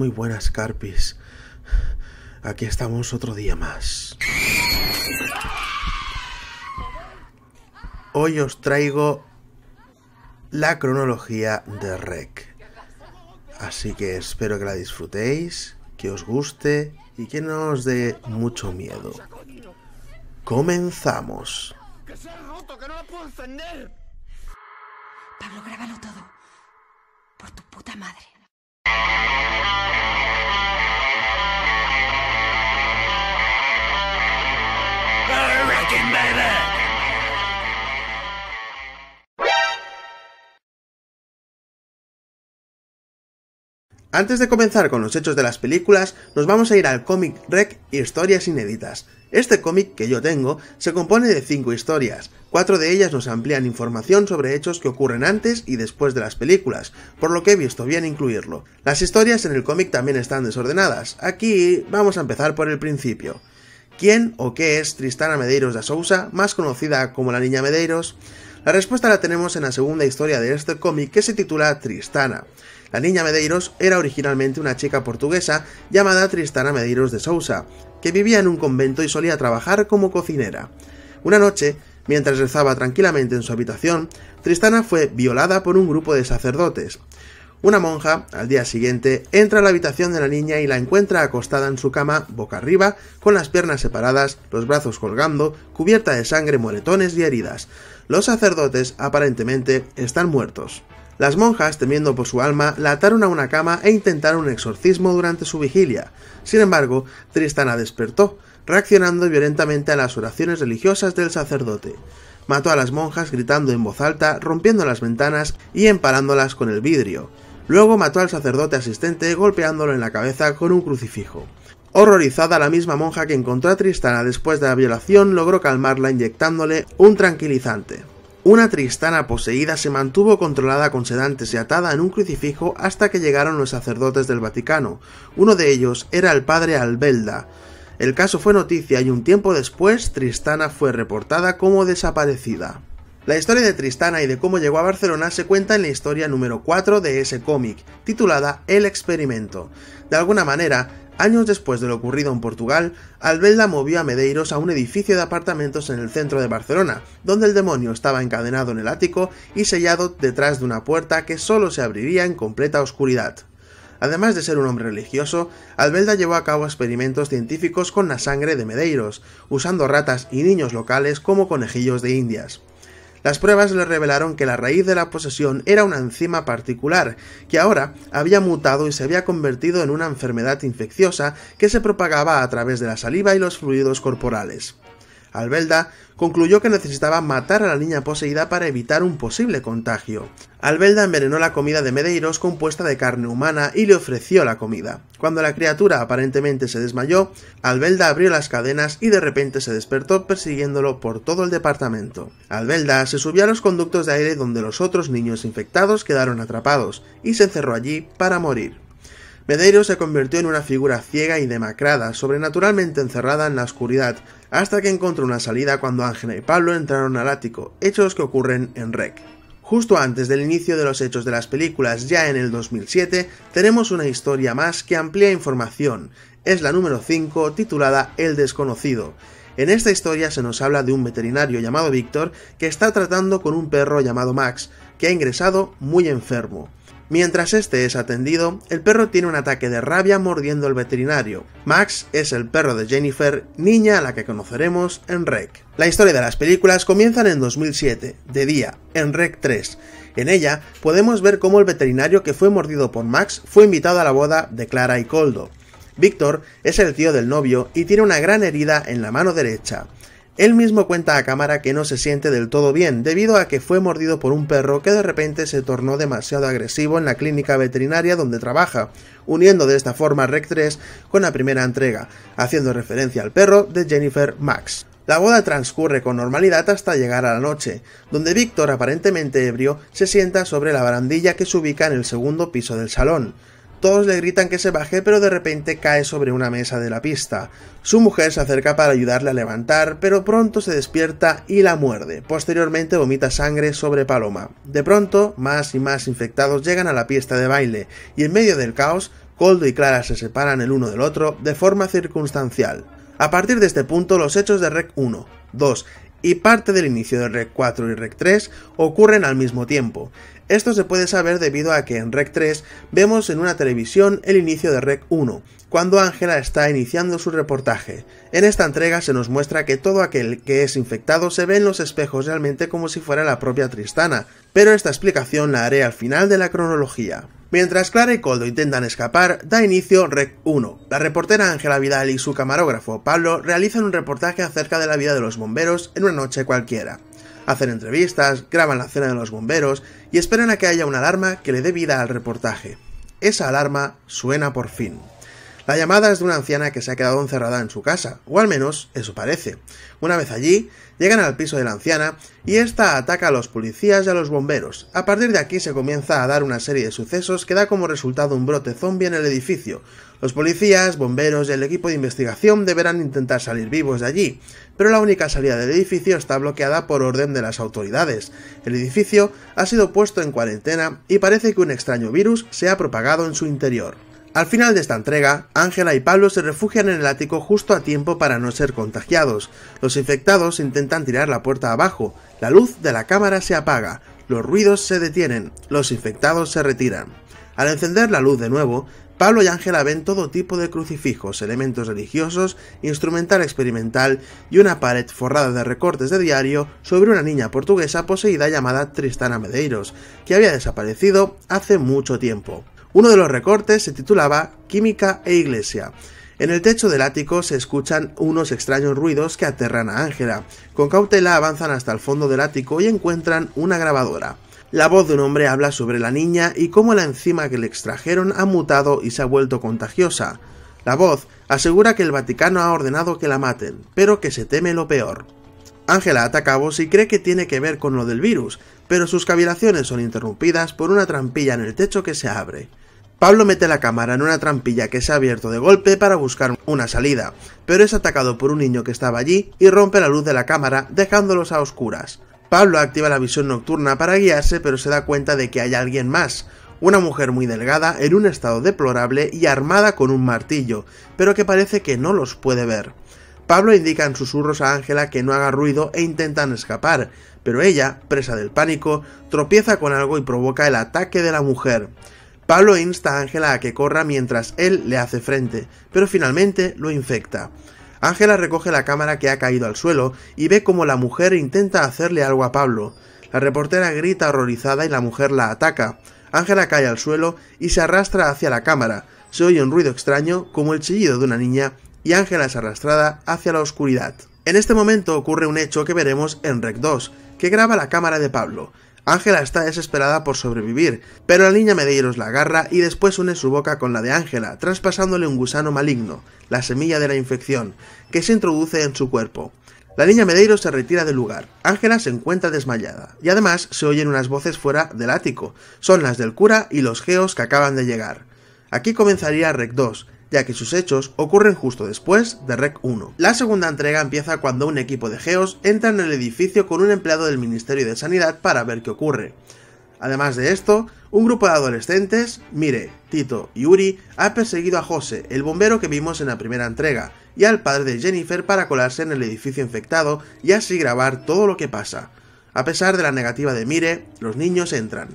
muy buenas, Carpis. Aquí estamos otro día más. Hoy os traigo la cronología de Rec. Así que espero que la disfrutéis, que os guste y que no os dé mucho miedo. Comenzamos. Pablo, grábalo todo. Por tu puta madre. Rockin', baby! Antes de comenzar con los hechos de las películas, nos vamos a ir al cómic Rec y Historias Inéditas. Este cómic que yo tengo se compone de 5 historias. 4 de ellas nos amplían información sobre hechos que ocurren antes y después de las películas, por lo que he visto bien incluirlo. Las historias en el cómic también están desordenadas. Aquí vamos a empezar por el principio. ¿Quién o qué es Tristana Medeiros de Sousa, más conocida como la Niña Medeiros? La respuesta la tenemos en la segunda historia de este cómic que se titula Tristana. La niña Medeiros era originalmente una chica portuguesa llamada Tristana Medeiros de Sousa, que vivía en un convento y solía trabajar como cocinera. Una noche, mientras rezaba tranquilamente en su habitación, Tristana fue violada por un grupo de sacerdotes. Una monja, al día siguiente, entra a la habitación de la niña y la encuentra acostada en su cama, boca arriba, con las piernas separadas, los brazos colgando, cubierta de sangre, muletones y heridas. Los sacerdotes, aparentemente, están muertos. Las monjas, temiendo por su alma, la ataron a una cama e intentaron un exorcismo durante su vigilia. Sin embargo, Tristana despertó, reaccionando violentamente a las oraciones religiosas del sacerdote. Mató a las monjas gritando en voz alta, rompiendo las ventanas y empalándolas con el vidrio. Luego mató al sacerdote asistente golpeándolo en la cabeza con un crucifijo. Horrorizada, la misma monja que encontró a Tristana después de la violación logró calmarla inyectándole un tranquilizante. Una tristana poseída se mantuvo controlada con sedantes y atada en un crucifijo hasta que llegaron los sacerdotes del Vaticano. Uno de ellos era el padre Albelda. El caso fue noticia y un tiempo después Tristana fue reportada como desaparecida. La historia de Tristana y de cómo llegó a Barcelona se cuenta en la historia número 4 de ese cómic, titulada El experimento. De alguna manera, Años después de lo ocurrido en Portugal, Albelda movió a Medeiros a un edificio de apartamentos en el centro de Barcelona, donde el demonio estaba encadenado en el ático y sellado detrás de una puerta que solo se abriría en completa oscuridad. Además de ser un hombre religioso, Albelda llevó a cabo experimentos científicos con la sangre de Medeiros, usando ratas y niños locales como conejillos de indias. Las pruebas le revelaron que la raíz de la posesión era una enzima particular, que ahora había mutado y se había convertido en una enfermedad infecciosa que se propagaba a través de la saliva y los fluidos corporales. Albelda concluyó que necesitaba matar a la niña poseída para evitar un posible contagio. Albelda envenenó la comida de Medeiros compuesta de carne humana y le ofreció la comida. Cuando la criatura aparentemente se desmayó, Albelda abrió las cadenas y de repente se despertó persiguiéndolo por todo el departamento. Albelda se subió a los conductos de aire donde los otros niños infectados quedaron atrapados y se encerró allí para morir. Medero se convirtió en una figura ciega y demacrada, sobrenaturalmente encerrada en la oscuridad, hasta que encontró una salida cuando Ángela y Pablo entraron al ático, hechos que ocurren en Rec. Justo antes del inicio de los hechos de las películas, ya en el 2007, tenemos una historia más que amplía información. Es la número 5, titulada El desconocido. En esta historia se nos habla de un veterinario llamado Víctor que está tratando con un perro llamado Max, que ha ingresado muy enfermo. Mientras este es atendido, el perro tiene un ataque de rabia mordiendo al veterinario. Max es el perro de Jennifer, niña a la que conoceremos en Rec. La historia de las películas comienzan en 2007, de día, en Rec 3. En ella podemos ver cómo el veterinario que fue mordido por Max fue invitado a la boda de Clara y Coldo. Víctor es el tío del novio y tiene una gran herida en la mano derecha. Él mismo cuenta a cámara que no se siente del todo bien, debido a que fue mordido por un perro que de repente se tornó demasiado agresivo en la clínica veterinaria donde trabaja, uniendo de esta forma Rec 3 con la primera entrega, haciendo referencia al perro de Jennifer Max. La boda transcurre con normalidad hasta llegar a la noche, donde Víctor, aparentemente ebrio, se sienta sobre la barandilla que se ubica en el segundo piso del salón. Todos le gritan que se baje, pero de repente cae sobre una mesa de la pista. Su mujer se acerca para ayudarle a levantar, pero pronto se despierta y la muerde. Posteriormente vomita sangre sobre Paloma. De pronto, más y más infectados llegan a la pista de baile, y en medio del caos, Coldo y Clara se separan el uno del otro de forma circunstancial. A partir de este punto, los hechos de Rec 1, 2 y parte del inicio de Rec 4 y Rec 3 ocurren al mismo tiempo. Esto se puede saber debido a que en Rec 3 vemos en una televisión el inicio de Rec 1, cuando Ángela está iniciando su reportaje. En esta entrega se nos muestra que todo aquel que es infectado se ve en los espejos realmente como si fuera la propia Tristana, pero esta explicación la haré al final de la cronología. Mientras Clara y Coldo intentan escapar, da inicio Rec 1. La reportera Ángela Vidal y su camarógrafo Pablo realizan un reportaje acerca de la vida de los bomberos en una noche cualquiera hacen entrevistas, graban la cena de los bomberos y esperan a que haya una alarma que le dé vida al reportaje. Esa alarma suena por fin. La llamada es de una anciana que se ha quedado encerrada en su casa, o al menos eso parece. Una vez allí, llegan al piso de la anciana y esta ataca a los policías y a los bomberos. A partir de aquí se comienza a dar una serie de sucesos que da como resultado un brote zombie en el edificio. Los policías, bomberos y el equipo de investigación deberán intentar salir vivos de allí, pero la única salida del edificio está bloqueada por orden de las autoridades. El edificio ha sido puesto en cuarentena y parece que un extraño virus se ha propagado en su interior. Al final de esta entrega, Ángela y Pablo se refugian en el ático justo a tiempo para no ser contagiados. Los infectados intentan tirar la puerta abajo, la luz de la cámara se apaga, los ruidos se detienen, los infectados se retiran. Al encender la luz de nuevo, Pablo y Ángela ven todo tipo de crucifijos, elementos religiosos, instrumental experimental y una pared forrada de recortes de diario sobre una niña portuguesa poseída llamada Tristana Medeiros, que había desaparecido hace mucho tiempo. Uno de los recortes se titulaba Química e Iglesia. En el techo del ático se escuchan unos extraños ruidos que aterran a Ángela. Con cautela avanzan hasta el fondo del ático y encuentran una grabadora. La voz de un hombre habla sobre la niña y cómo la enzima que le extrajeron ha mutado y se ha vuelto contagiosa. La voz asegura que el Vaticano ha ordenado que la maten, pero que se teme lo peor. Ángela ataca a Boss y cree que tiene que ver con lo del virus, pero sus cavilaciones son interrumpidas por una trampilla en el techo que se abre. Pablo mete la cámara en una trampilla que se ha abierto de golpe para buscar una salida, pero es atacado por un niño que estaba allí y rompe la luz de la cámara dejándolos a oscuras. Pablo activa la visión nocturna para guiarse pero se da cuenta de que hay alguien más, una mujer muy delgada en un estado deplorable y armada con un martillo, pero que parece que no los puede ver. Pablo indica en susurros a Ángela que no haga ruido e intentan escapar, pero ella, presa del pánico, tropieza con algo y provoca el ataque de la mujer. Pablo insta a Ángela a que corra mientras él le hace frente, pero finalmente lo infecta. Ángela recoge la cámara que ha caído al suelo y ve como la mujer intenta hacerle algo a Pablo. La reportera grita horrorizada y la mujer la ataca. Ángela cae al suelo y se arrastra hacia la cámara. Se oye un ruido extraño, como el chillido de una niña, y Ángela es arrastrada hacia la oscuridad. En este momento ocurre un hecho que veremos en Rec 2, que graba la cámara de Pablo. Ángela está desesperada por sobrevivir, pero la niña Medeiros la agarra y después une su boca con la de Ángela, traspasándole un gusano maligno, la semilla de la infección, que se introduce en su cuerpo. La niña Medeiros se retira del lugar. Ángela se encuentra desmayada, y además se oyen unas voces fuera del ático. Son las del cura y los geos que acaban de llegar. Aquí comenzaría Rec 2, ya que sus hechos ocurren justo después de Rec 1. La segunda entrega empieza cuando un equipo de Geos entra en el edificio con un empleado del Ministerio de Sanidad para ver qué ocurre. Además de esto, un grupo de adolescentes, Mire, Tito y Uri, ha perseguido a José, el bombero que vimos en la primera entrega, y al padre de Jennifer para colarse en el edificio infectado y así grabar todo lo que pasa. A pesar de la negativa de Mire, los niños entran.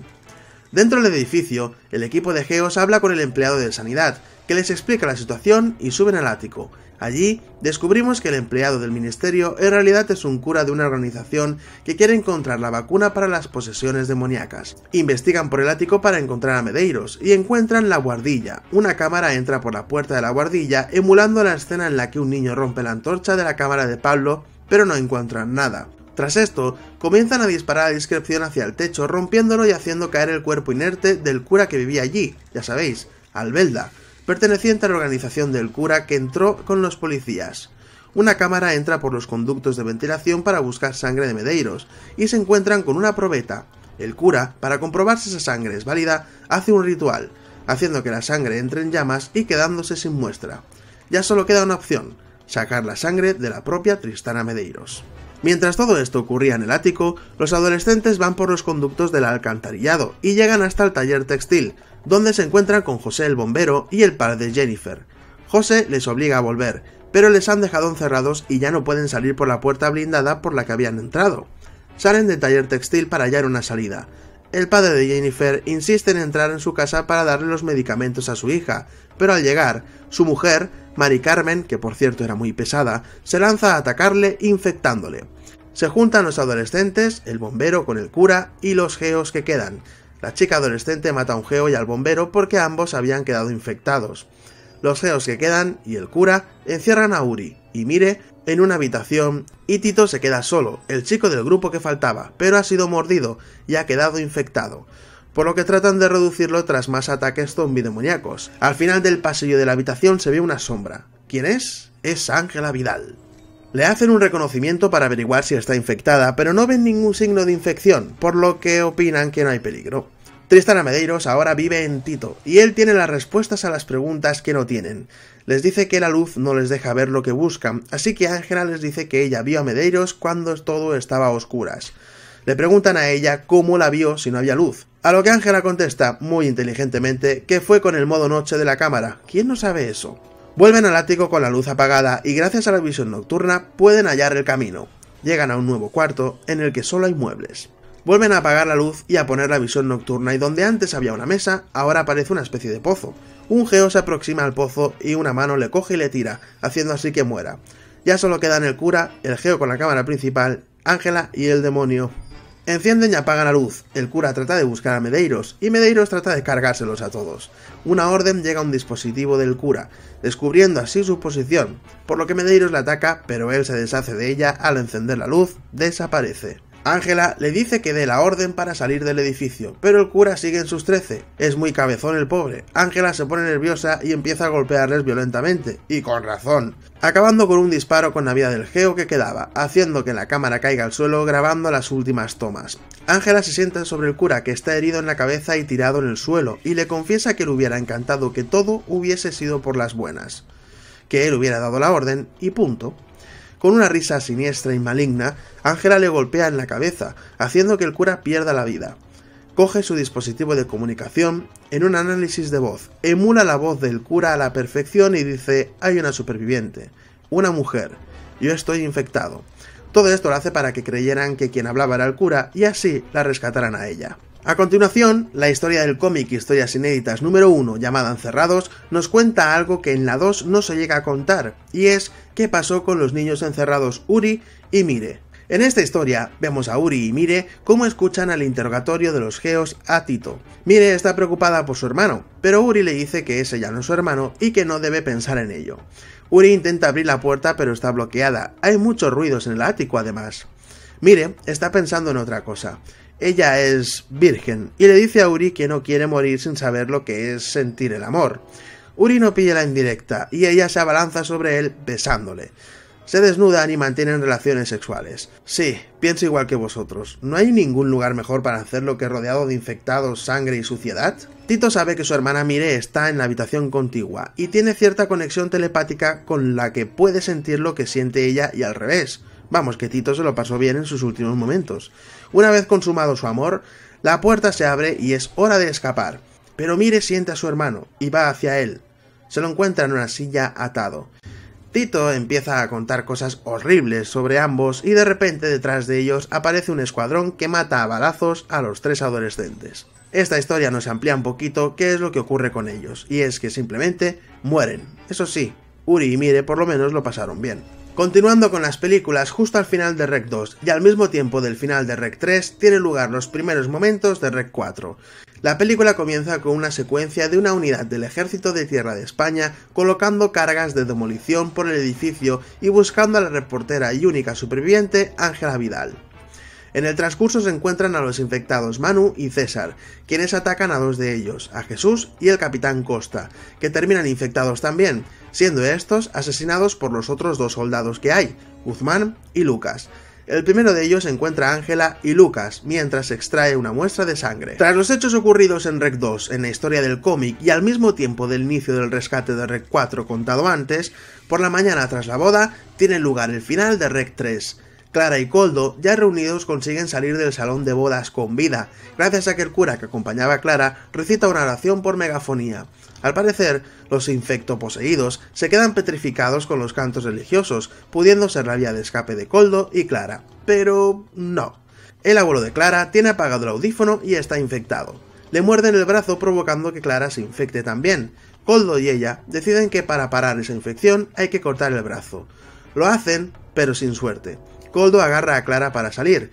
Dentro del edificio, el equipo de Geos habla con el empleado de sanidad, que les explica la situación y suben al ático. Allí descubrimos que el empleado del ministerio en realidad es un cura de una organización que quiere encontrar la vacuna para las posesiones demoníacas. Investigan por el ático para encontrar a Medeiros y encuentran la guardilla. Una cámara entra por la puerta de la guardilla emulando la escena en la que un niño rompe la antorcha de la cámara de Pablo, pero no encuentran nada. Tras esto, comienzan a disparar a discreción hacia el techo, rompiéndolo y haciendo caer el cuerpo inerte del cura que vivía allí, ya sabéis, Albelda, perteneciente a la organización del cura que entró con los policías. Una cámara entra por los conductos de ventilación para buscar sangre de Medeiros y se encuentran con una probeta. El cura, para comprobar si esa sangre es válida, hace un ritual, haciendo que la sangre entre en llamas y quedándose sin muestra. Ya solo queda una opción, sacar la sangre de la propia Tristana Medeiros. Mientras todo esto ocurría en el ático, los adolescentes van por los conductos del alcantarillado y llegan hasta el taller textil, donde se encuentran con José el bombero y el padre de Jennifer. José les obliga a volver, pero les han dejado encerrados y ya no pueden salir por la puerta blindada por la que habían entrado. Salen del taller textil para hallar una salida. El padre de Jennifer insiste en entrar en su casa para darle los medicamentos a su hija, pero al llegar, su mujer, Mari Carmen, que por cierto era muy pesada, se lanza a atacarle infectándole. Se juntan los adolescentes, el bombero con el cura y los geos que quedan, la chica adolescente mata a un geo y al bombero porque ambos habían quedado infectados. Los geos que quedan y el cura encierran a Uri y Mire en una habitación y Tito se queda solo, el chico del grupo que faltaba, pero ha sido mordido y ha quedado infectado por lo que tratan de reducirlo tras más ataques zombi demoníacos. Al final del pasillo de la habitación se ve una sombra. ¿Quién es? Es Ángela Vidal. Le hacen un reconocimiento para averiguar si está infectada, pero no ven ningún signo de infección, por lo que opinan que no hay peligro. Tristan Amedeiros ahora vive en Tito, y él tiene las respuestas a las preguntas que no tienen. Les dice que la luz no les deja ver lo que buscan, así que Ángela les dice que ella vio a Medeiros cuando todo estaba a oscuras. Le preguntan a ella cómo la vio si no había luz, a lo que Ángela contesta, muy inteligentemente, que fue con el modo noche de la cámara. ¿Quién no sabe eso? Vuelven al ático con la luz apagada y gracias a la visión nocturna pueden hallar el camino. Llegan a un nuevo cuarto en el que solo hay muebles. Vuelven a apagar la luz y a poner la visión nocturna y donde antes había una mesa, ahora aparece una especie de pozo. Un geo se aproxima al pozo y una mano le coge y le tira, haciendo así que muera. Ya solo quedan el cura, el geo con la cámara principal, Ángela y el demonio. Encienden y apagan la luz. El cura trata de buscar a Medeiros y Medeiros trata de cargárselos a todos. Una orden llega a un dispositivo del cura, descubriendo así su posición, por lo que Medeiros la ataca, pero él se deshace de ella al encender la luz, desaparece. Ángela le dice que dé la orden para salir del edificio, pero el cura sigue en sus trece. Es muy cabezón el pobre. Ángela se pone nerviosa y empieza a golpearles violentamente, y con razón, acabando con un disparo con la vida del geo que quedaba, haciendo que la cámara caiga al suelo grabando las últimas tomas. Ángela se sienta sobre el cura que está herido en la cabeza y tirado en el suelo, y le confiesa que le hubiera encantado que todo hubiese sido por las buenas, que él hubiera dado la orden y punto. Con una risa siniestra y maligna, Ángela le golpea en la cabeza, haciendo que el cura pierda la vida. Coge su dispositivo de comunicación en un análisis de voz, emula la voz del cura a la perfección y dice, hay una superviviente, una mujer, yo estoy infectado. Todo esto lo hace para que creyeran que quien hablaba era el cura y así la rescataran a ella. A continuación, la historia del cómic Historias Inéditas número 1, llamada Encerrados, nos cuenta algo que en la 2 no se llega a contar, y es qué pasó con los niños encerrados Uri y Mire. En esta historia vemos a Uri y Mire cómo escuchan al interrogatorio de los geos a Tito. Mire está preocupada por su hermano, pero Uri le dice que ese ya no es su hermano y que no debe pensar en ello. Uri intenta abrir la puerta pero está bloqueada, hay muchos ruidos en el ático además. Mire está pensando en otra cosa. Ella es virgen y le dice a Uri que no quiere morir sin saber lo que es sentir el amor. Urino pilla la indirecta y ella se abalanza sobre él besándole. Se desnudan y mantienen relaciones sexuales. Sí, pienso igual que vosotros. ¿No hay ningún lugar mejor para hacerlo que rodeado de infectados, sangre y suciedad? Tito sabe que su hermana Mire está en la habitación contigua y tiene cierta conexión telepática con la que puede sentir lo que siente ella y al revés. Vamos, que Tito se lo pasó bien en sus últimos momentos. Una vez consumado su amor, la puerta se abre y es hora de escapar. Pero Mire siente a su hermano y va hacia él se lo encuentra en una silla atado. Tito empieza a contar cosas horribles sobre ambos y de repente detrás de ellos aparece un escuadrón que mata a balazos a los tres adolescentes. Esta historia nos amplía un poquito qué es lo que ocurre con ellos, y es que simplemente mueren. Eso sí, Uri y Mire por lo menos lo pasaron bien. Continuando con las películas, justo al final de Rec 2 y al mismo tiempo del final de Rec 3 tiene lugar los primeros momentos de Rec 4. La película comienza con una secuencia de una unidad del Ejército de Tierra de España colocando cargas de demolición por el edificio y buscando a la reportera y única superviviente Ángela Vidal. En el transcurso se encuentran a los infectados Manu y César, quienes atacan a dos de ellos, a Jesús y el capitán Costa, que terminan infectados también, siendo estos asesinados por los otros dos soldados que hay, Guzmán y Lucas. El primero de ellos encuentra a Ángela y Lucas mientras extrae una muestra de sangre. Tras los hechos ocurridos en Rec 2, en la historia del cómic y al mismo tiempo del inicio del rescate de Rec 4 contado antes, por la mañana tras la boda tiene lugar el final de Rec 3. Clara y Coldo, ya reunidos, consiguen salir del salón de bodas con vida, gracias a que el cura que acompañaba a Clara recita una oración por megafonía. Al parecer, los infectoposeídos se quedan petrificados con los cantos religiosos, pudiendo ser la vía de escape de Coldo y Clara. Pero no. El abuelo de Clara tiene apagado el audífono y está infectado. Le muerden el brazo provocando que Clara se infecte también. Coldo y ella deciden que para parar esa infección hay que cortar el brazo. Lo hacen, pero sin suerte. Coldo agarra a Clara para salir.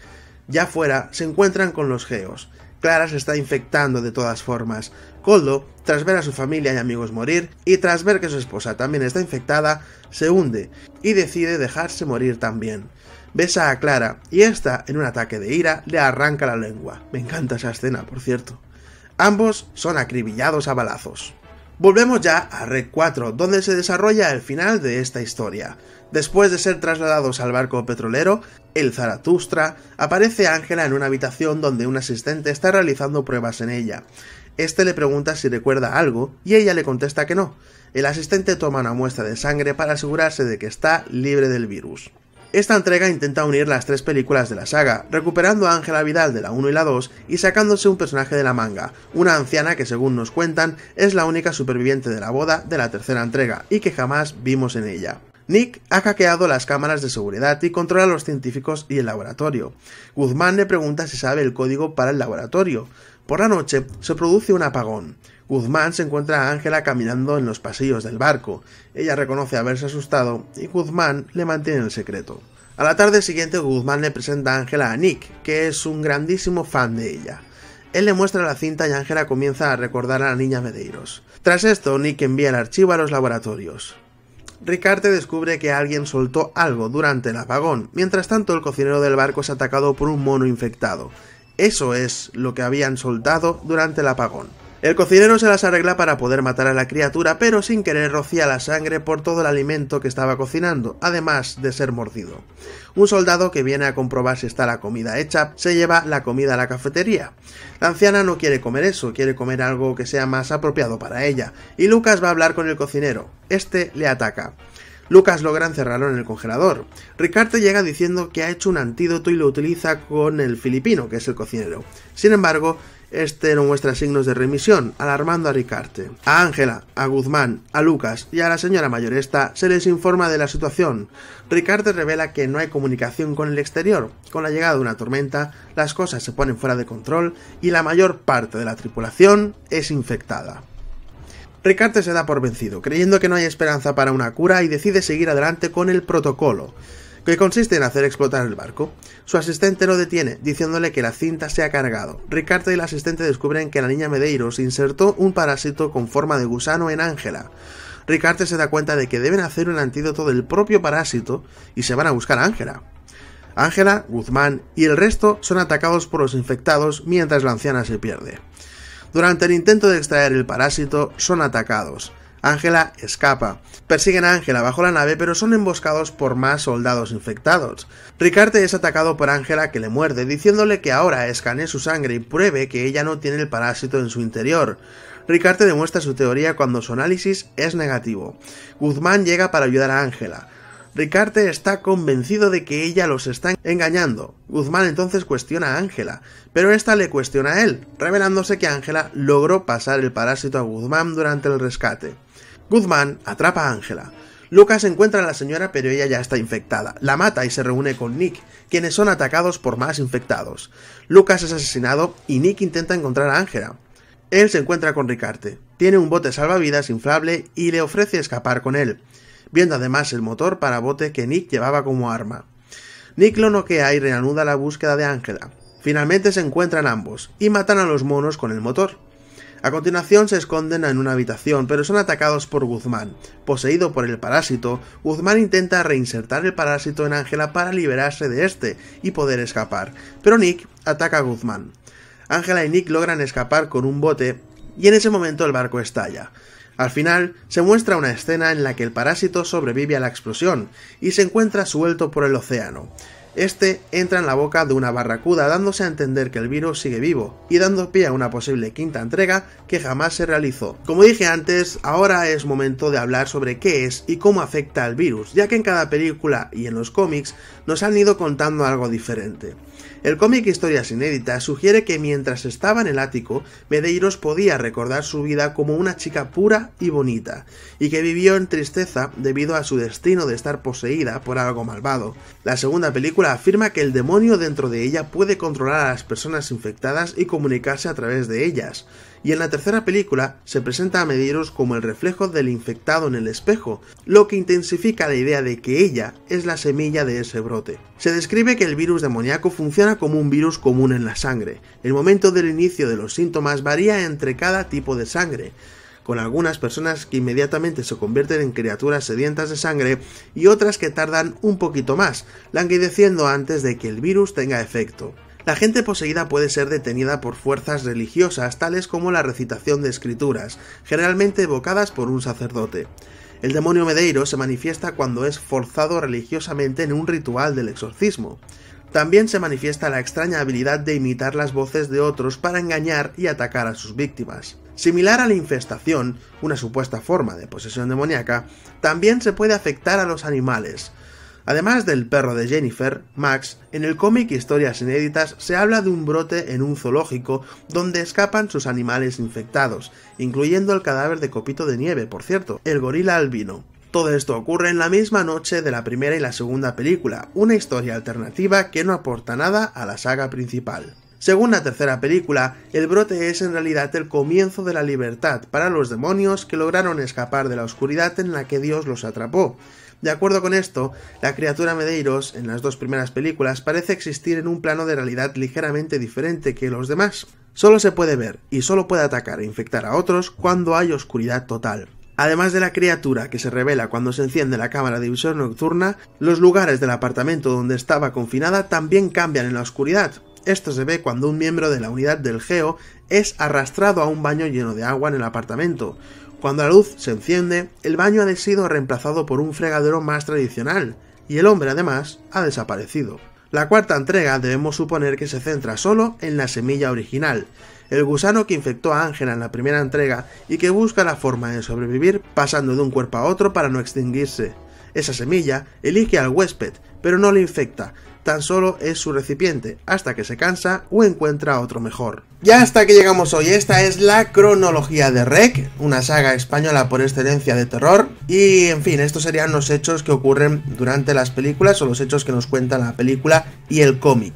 Ya fuera, se encuentran con los geos. Clara se está infectando de todas formas. Coldo, tras ver a su familia y amigos morir, y tras ver que su esposa también está infectada, se hunde y decide dejarse morir también. Besa a Clara y esta, en un ataque de ira, le arranca la lengua. Me encanta esa escena, por cierto. Ambos son acribillados a balazos. Volvemos ya a Red 4, donde se desarrolla el final de esta historia. Después de ser trasladados al barco petrolero, el Zaratustra, aparece Ángela en una habitación donde un asistente está realizando pruebas en ella. Este le pregunta si recuerda algo y ella le contesta que no. El asistente toma una muestra de sangre para asegurarse de que está libre del virus. Esta entrega intenta unir las tres películas de la saga, recuperando a Ángela Vidal de la 1 y la 2 y sacándose un personaje de la manga, una anciana que según nos cuentan es la única superviviente de la boda de la tercera entrega y que jamás vimos en ella. Nick ha hackeado las cámaras de seguridad y controla a los científicos y el laboratorio. Guzmán le pregunta si sabe el código para el laboratorio. Por la noche se produce un apagón. Guzmán se encuentra a Ángela caminando en los pasillos del barco. Ella reconoce haberse asustado y Guzmán le mantiene el secreto. A la tarde siguiente Guzmán le presenta a Ángela a Nick, que es un grandísimo fan de ella. Él le muestra la cinta y Ángela comienza a recordar a la niña Medeiros. Tras esto, Nick envía el archivo a los laboratorios. Ricarte descubre que alguien soltó algo durante el apagón. Mientras tanto, el cocinero del barco es atacado por un mono infectado. Eso es lo que habían soltado durante el apagón. El cocinero se las arregla para poder matar a la criatura, pero sin querer rocía la sangre por todo el alimento que estaba cocinando, además de ser mordido. Un soldado que viene a comprobar si está la comida hecha, se lleva la comida a la cafetería. La anciana no quiere comer eso, quiere comer algo que sea más apropiado para ella, y Lucas va a hablar con el cocinero. Este le ataca. Lucas logra encerrarlo en el congelador. Ricardo llega diciendo que ha hecho un antídoto y lo utiliza con el filipino, que es el cocinero. Sin embargo, este no muestra signos de remisión, alarmando a Ricarte. A Ángela, a Guzmán, a Lucas y a la señora mayoresta se les informa de la situación. Ricarte revela que no hay comunicación con el exterior. Con la llegada de una tormenta, las cosas se ponen fuera de control y la mayor parte de la tripulación es infectada. Ricarte se da por vencido, creyendo que no hay esperanza para una cura y decide seguir adelante con el protocolo que consiste en hacer explotar el barco. Su asistente lo detiene, diciéndole que la cinta se ha cargado. Ricardo y el asistente descubren que la niña Medeiros insertó un parásito con forma de gusano en Ángela. Ricardo se da cuenta de que deben hacer un antídoto del propio parásito y se van a buscar a Ángela. Ángela, Guzmán y el resto son atacados por los infectados mientras la anciana se pierde. Durante el intento de extraer el parásito, son atacados. Ángela escapa. Persiguen a Ángela bajo la nave, pero son emboscados por más soldados infectados. Ricarte es atacado por Ángela que le muerde, diciéndole que ahora escanee su sangre y pruebe que ella no tiene el parásito en su interior. Ricarte demuestra su teoría cuando su análisis es negativo. Guzmán llega para ayudar a Ángela. Ricarte está convencido de que ella los está engañando. Guzmán entonces cuestiona a Ángela, pero ésta le cuestiona a él, revelándose que Ángela logró pasar el parásito a Guzmán durante el rescate. Guzmán atrapa a Ángela. Lucas encuentra a la señora pero ella ya está infectada. La mata y se reúne con Nick, quienes son atacados por más infectados. Lucas es asesinado y Nick intenta encontrar a Ángela. Él se encuentra con Ricarte. Tiene un bote salvavidas inflable y le ofrece escapar con él, viendo además el motor para bote que Nick llevaba como arma. Nick lo noquea y reanuda la búsqueda de Ángela. Finalmente se encuentran ambos y matan a los monos con el motor. A continuación se esconden en una habitación, pero son atacados por Guzmán. Poseído por el parásito, Guzmán intenta reinsertar el parásito en Ángela para liberarse de este y poder escapar, pero Nick ataca a Guzmán. Ángela y Nick logran escapar con un bote y en ese momento el barco estalla. Al final, se muestra una escena en la que el parásito sobrevive a la explosión y se encuentra suelto por el océano. Este entra en la boca de una barracuda dándose a entender que el virus sigue vivo y dando pie a una posible quinta entrega que jamás se realizó. Como dije antes, ahora es momento de hablar sobre qué es y cómo afecta al virus, ya que en cada película y en los cómics nos han ido contando algo diferente. El cómic Historias Inéditas sugiere que mientras estaba en el ático, Medeiros podía recordar su vida como una chica pura y bonita, y que vivió en tristeza debido a su destino de estar poseída por algo malvado. La segunda película afirma que el demonio dentro de ella puede controlar a las personas infectadas y comunicarse a través de ellas y en la tercera película se presenta a Mediros como el reflejo del infectado en el espejo, lo que intensifica la idea de que ella es la semilla de ese brote. Se describe que el virus demoníaco funciona como un virus común en la sangre. El momento del inicio de los síntomas varía entre cada tipo de sangre, con algunas personas que inmediatamente se convierten en criaturas sedientas de sangre y otras que tardan un poquito más, languideciendo antes de que el virus tenga efecto. La gente poseída puede ser detenida por fuerzas religiosas, tales como la recitación de escrituras, generalmente evocadas por un sacerdote. El demonio Medeiro se manifiesta cuando es forzado religiosamente en un ritual del exorcismo. También se manifiesta la extraña habilidad de imitar las voces de otros para engañar y atacar a sus víctimas. Similar a la infestación, una supuesta forma de posesión demoníaca, también se puede afectar a los animales. Además del perro de Jennifer, Max, en el cómic Historias Inéditas se habla de un brote en un zoológico donde escapan sus animales infectados, incluyendo el cadáver de Copito de Nieve, por cierto, el gorila albino. Todo esto ocurre en la misma noche de la primera y la segunda película, una historia alternativa que no aporta nada a la saga principal. Según la tercera película, el brote es en realidad el comienzo de la libertad para los demonios que lograron escapar de la oscuridad en la que Dios los atrapó, de acuerdo con esto, la criatura Medeiros, en las dos primeras películas, parece existir en un plano de realidad ligeramente diferente que los demás. Solo se puede ver y solo puede atacar e infectar a otros cuando hay oscuridad total. Además de la criatura que se revela cuando se enciende la cámara de visión nocturna, los lugares del apartamento donde estaba confinada también cambian en la oscuridad. Esto se ve cuando un miembro de la unidad del Geo es arrastrado a un baño lleno de agua en el apartamento. Cuando la luz se enciende, el baño ha sido reemplazado por un fregadero más tradicional, y el hombre además ha desaparecido. La cuarta entrega debemos suponer que se centra solo en la semilla original, el gusano que infectó a Ángela en la primera entrega y que busca la forma de sobrevivir pasando de un cuerpo a otro para no extinguirse. Esa semilla elige al huésped, pero no le infecta, tan solo es su recipiente, hasta que se cansa o encuentra otro mejor. Ya hasta que llegamos hoy, esta es la cronología de Rec, una saga española por excelencia de terror, y en fin, estos serían los hechos que ocurren durante las películas o los hechos que nos cuentan la película y el cómic.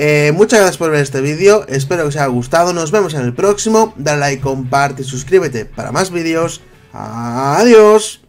Eh, muchas gracias por ver este vídeo, espero que os haya gustado, nos vemos en el próximo, dale like, comparte y suscríbete para más vídeos, adiós.